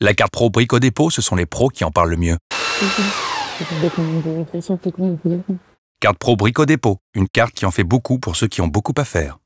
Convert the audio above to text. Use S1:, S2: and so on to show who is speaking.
S1: La carte pro Brico Dépôt, ce sont les pros qui en parlent le mieux.
S2: carte pro Brico Dépôt, une carte qui en fait beaucoup pour ceux qui ont beaucoup à faire.